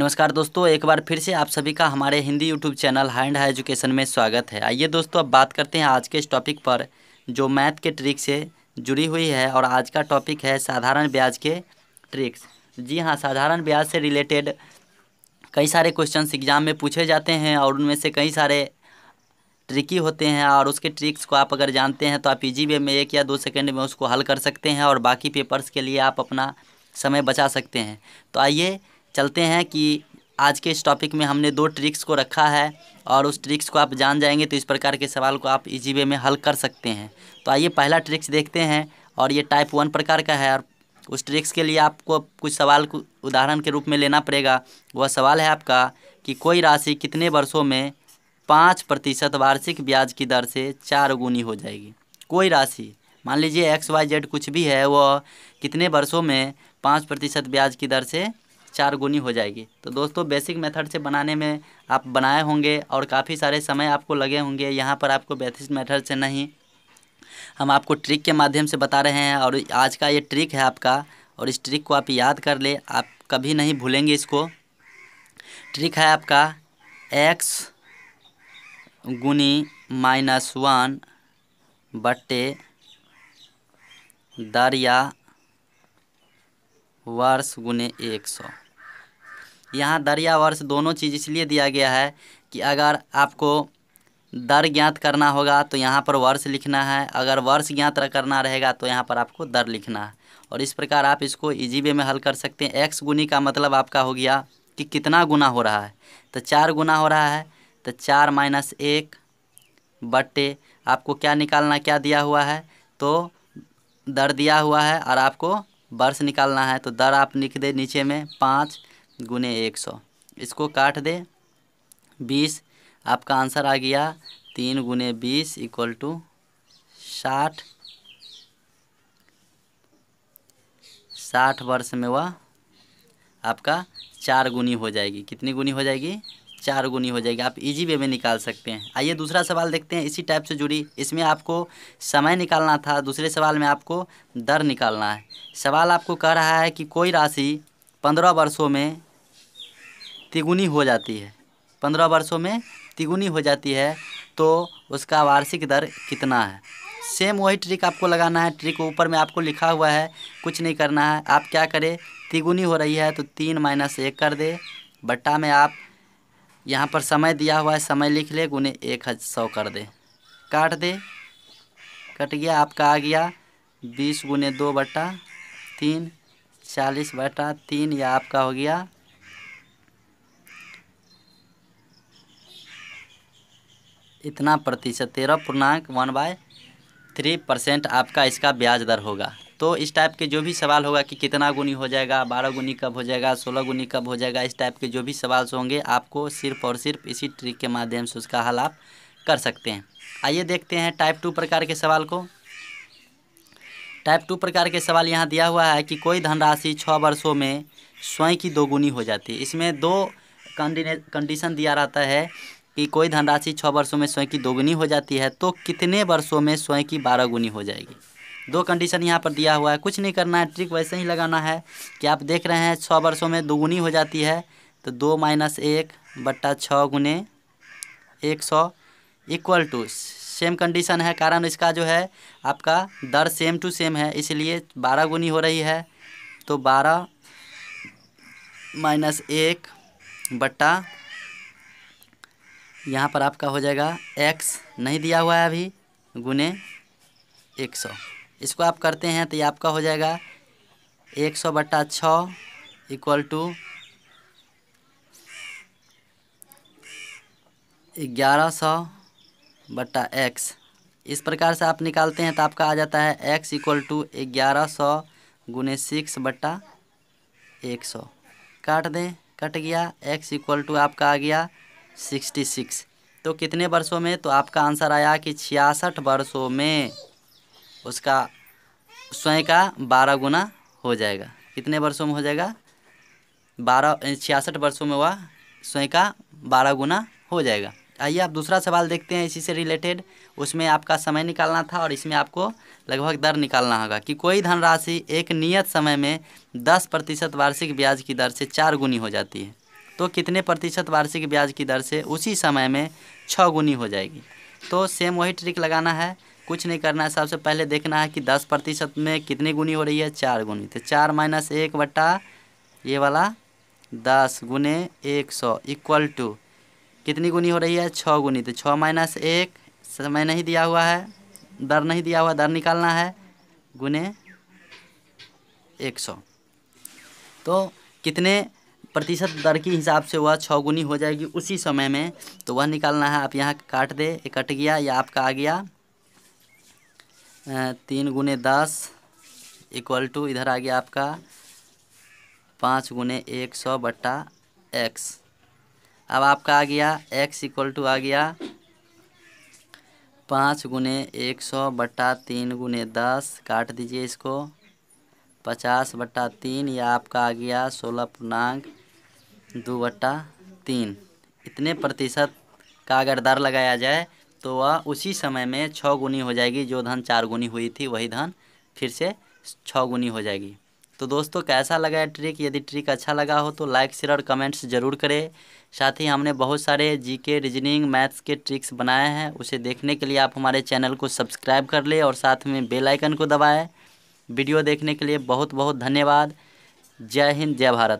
नमस्कार दोस्तों एक बार फिर से आप सभी का हमारे Hindi YouTube channel hand high education में स्वागत है आइए दोस्तों अब बात करते हैं आज के इस टॉपिक पर जो मैथ के ट्रिक से जुड़ी हुई है और आज का टॉपिक है साधारण ब्याज के ट्रिक्स जी हाँ साधारण ब्याज से रिलेटेड कई सारे क्वेश्चन एग्जाम में पूछे जाते हैं और उनमें से कई सारे ट्रिकी होते हैं और उसके ट्रिक्स को आप अगर जानते हैं तो आप इजी वे में एक या दो सेकेंड में उसको हल कर सकते हैं और बाकी पेपर्स के लिए आप अपना समय बचा सकते हैं तो आइए चलते हैं कि आज के इस टॉपिक में हमने दो ट्रिक्स को रखा है और उस ट्रिक्स को आप जान जाएंगे तो इस प्रकार के सवाल को आप इजी वे में हल कर सकते हैं तो आइए पहला ट्रिक्स देखते हैं और ये टाइप वन प्रकार का है और उस ट्रिक्स के लिए आपको कुछ सवाल को उदाहरण के रूप में लेना पड़ेगा वह सवाल है आपका कि कोई राशि कितने वर्षों में पाँच प्रतिशत वार्षिक ब्याज की दर से चार गुनी हो जाएगी कोई राशि मान लीजिए एक्स वाई जेड कुछ भी है वह कितने वर्षों में पाँच प्रतिशत ब्याज की दर से चार गुनी हो जाएगी तो दोस्तों बेसिक मेथड से बनाने में आप बनाए होंगे और काफ़ी सारे समय आपको लगे होंगे यहाँ पर आपको बेसिक मेथड से नहीं हम आपको ट्रिक के माध्यम से बता रहे हैं और आज का ये ट्रिक है आपका और इस ट्रिक को आप याद कर ले आप कभी नहीं भूलेंगे इसको ट्रिक है आपका एक्स गुनी माइनस वन बट्टे दरिया वर्ष गुने एक सौ यहाँ दर या वर्ष दोनों चीज़ इसलिए दिया गया है कि अगर आपको दर ज्ञात करना होगा तो यहाँ पर वर्ष लिखना है अगर वर्ष ज्ञात करना रहेगा तो यहाँ पर आपको दर लिखना है और इस प्रकार आप इसको इजी वे में हल कर सकते हैं एक्स गुनी का मतलब आपका हो गया कि कितना गुना हो रहा है तो चार गुना हो रहा है तो चार माइनस एक बट्टे आपको क्या निकालना क्या दिया हुआ है तो दर दिया हुआ है और आपको वर्ष निकालना है तो दर आप लिख दे नीचे में पाँच गुने एक सौ इसको काट दे बीस आपका आंसर आ गया तीन गुने बीस इक्वल टू साठ साठ वर्ष में वह आपका चार गुनी हो जाएगी कितनी गुनी हो जाएगी चार गुनी हो जाएगी आप इजी वे में निकाल सकते हैं आइए दूसरा सवाल देखते हैं इसी टाइप से जुड़ी इसमें आपको समय निकालना था दूसरे सवाल में आपको दर निकालना है सवाल आपको कह रहा है कि कोई राशि पंद्रह वर्षों में तिगुनी हो जाती है पंद्रह वर्षों में तिगुनी हो जाती है तो उसका वार्षिक दर कितना है सेम वही ट्रिक आपको लगाना है ट्रिक ऊपर में आपको लिखा हुआ है कुछ नहीं करना है आप क्या करें तिगुनी हो रही है तो तीन माइनस एक कर दे बट्टा में आप यहाँ पर समय दिया हुआ है समय लिख ले गुने एक सौ कर दे काट दे कट गया आपका आ गया बीस गुने दो बटा तीन चालीस बटा तीन या आपका हो गया इतना प्रतिशत तेरह पूर्णांक वन बाय थ्री परसेंट आपका इसका ब्याज दर होगा तो इस टाइप के जो भी सवाल होगा कि कितना गुनी हो जाएगा बारह गुनी कब हो जाएगा सोलह गुनी कब हो जाएगा इस टाइप के जो भी सवाल होंगे आपको सिर्फ और सिर्फ इसी ट्रिक के माध्यम से उसका हल आप कर सकते हैं आइए देखते हैं टाइप टू प्रकार के सवाल को टाइप टू प्रकार के सवाल यहाँ दिया हुआ है कि कोई धनराशि छः वर्षों में स्वयं की दोगुनी हो जाती है इसमें दो कंडीशन दिया रहता है कि कोई धनराशि छः वर्षों में स्वयं की दोगुनी हो जाती है तो कितने वर्षों में स्वयं की बारह गुनी हो जाएगी दो कंडीशन यहाँ पर दिया हुआ है कुछ नहीं करना है ट्रिक वैसे ही लगाना है कि आप देख रहे हैं छः वर्षों में दोगुनी हो जाती है तो दो माइनस एक बट्टा छः गुने एक सौ इक्वल टू सेम कंडीशन है कारण इसका जो है आपका दर सेम टू सेम है इसलिए बारह गुनी हो रही है तो बारह माइनस एक बट्टा यहाँ पर आपका हो जाएगा एक्स नहीं दिया हुआ है अभी गुने एक सौ इसको आप करते हैं तो ये आपका हो जाएगा एक सौ बट्टा छ इक्वल टू ग्यारह सौ बट्टा एक्स इस प्रकार से आप निकालते हैं तो आपका आ जाता है एक्स इक्वल टू ग्यारह सौ गुने सिक्स बट्टा एक सौ काट दें कट गया एक्स इक्वल टू आपका आ गया सिक्सटी सिक्स तो कितने वर्षों में तो आपका आंसर आया कि छियासठ वर्षों में उसका स्वयं का बारह गुना हो जाएगा कितने वर्षों में हो जाएगा बारह छियासठ वर्षों में वह स्वयं का बारह गुना हो जाएगा आइए आप दूसरा सवाल देखते हैं इसी से रिलेटेड उसमें आपका समय निकालना था और इसमें आपको लगभग दर निकालना होगा कि कोई धनराशि एक नियत समय में दस प्रतिशत वार्षिक ब्याज की दर से चार गुनी हो जाती है तो कितने प्रतिशत वार्षिक ब्याज की दर से उसी समय में छः गुनी हो जाएगी तो सेम वही ट्रिक लगाना है कुछ नहीं करना है सबसे पहले देखना है कि दस प्रतिशत में कितनी गुनी हो रही है चार गुनी तो चार माइनस एक बट्टा ये वाला दस गुने एक सौ इक्वल टू कितनी गुनी हो रही है छः गुनी तो छः माइनस एक समय नहीं दिया हुआ है दर नहीं दिया हुआ दर निकालना है गुने एक सौ तो कितने प्रतिशत दर के हिसाब से वह छः गुनी हो जाएगी उसी समय में तो वह निकालना है आप यहाँ काट दे कट गया या आपका आ गया तीन गुने दस इक्वल टू इधर आ गया आपका पाँच गुने एक सौ बट्टा एक्स अब आपका आ गया एक्स इक्वल टू आ गया पाँच गुने एक सौ बट्टा तीन गुने दस काट दीजिए इसको पचास बट्टा तीन या आपका आ गया सोलह पूर्णांक दो बट्टा तीन इतने प्रतिशत का अगर दर लगाया जाए तो वह उसी समय में छः गुनी हो जाएगी जो धन चार गुनी हुई थी वही धन फिर से छः गुनी हो जाएगी तो दोस्तों कैसा लगा है ट्रिक यदि ट्रिक अच्छा लगा हो तो लाइक शेयर और कमेंट्स ज़रूर करें साथ ही हमने बहुत सारे जीके रीजनिंग मैथ्स के ट्रिक्स बनाए हैं उसे देखने के लिए आप हमारे चैनल को सब्सक्राइब कर लें और साथ में बेल आइकन को दबाएं वीडियो देखने के लिए बहुत बहुत धन्यवाद जय हिंद जय भारत